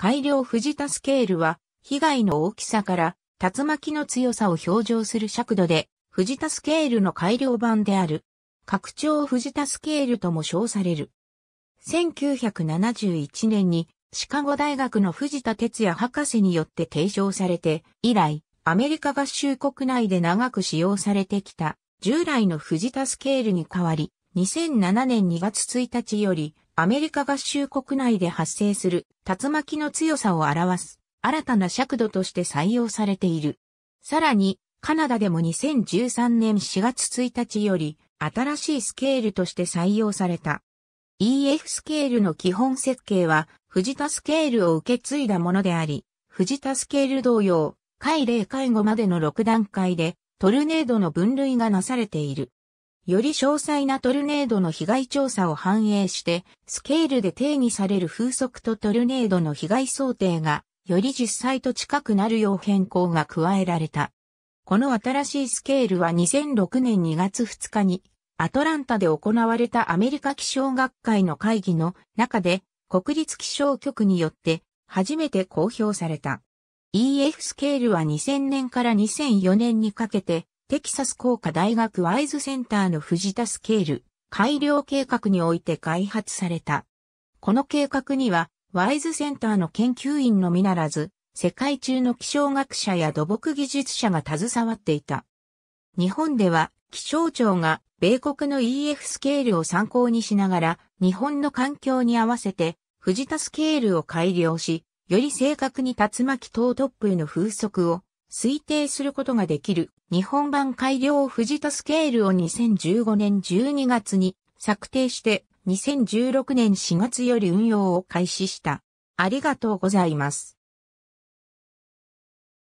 改良藤田スケールは、被害の大きさから、竜巻の強さを表情する尺度で、藤田スケールの改良版である。拡張藤田スケールとも称される。1971年に、シカゴ大学の藤田哲也博士によって提唱されて、以来、アメリカ合衆国内で長く使用されてきた、従来の藤田スケールに代わり、2007年2月1日より、アメリカ合衆国内で発生する竜巻の強さを表す新たな尺度として採用されている。さらに、カナダでも2013年4月1日より新しいスケールとして採用された。EF スケールの基本設計は、藤田スケールを受け継いだものであり、藤田スケール同様、回0回5までの6段階で、トルネードの分類がなされている。より詳細なトルネードの被害調査を反映して、スケールで定義される風速とトルネードの被害想定が、より実際と近くなるよう変更が加えられた。この新しいスケールは2006年2月2日に、アトランタで行われたアメリカ気象学会の会議の中で、国立気象局によって初めて公表された。EF スケールは2000年から2004年にかけてテキサス工科大学ワイズセンターの藤田スケール改良計画において開発された。この計画には、ワイズセンターの研究員のみならず、世界中の気象学者や土木技術者が携わっていた。日本では、気象庁が米国の EF スケールを参考にしながら、日本の環境に合わせて、藤田スケールを改良し、より正確に竜巻等突風の風速を推定することができる日本版改良富士とスケールを2015年12月に策定して2016年4月より運用を開始した。ありがとうございます。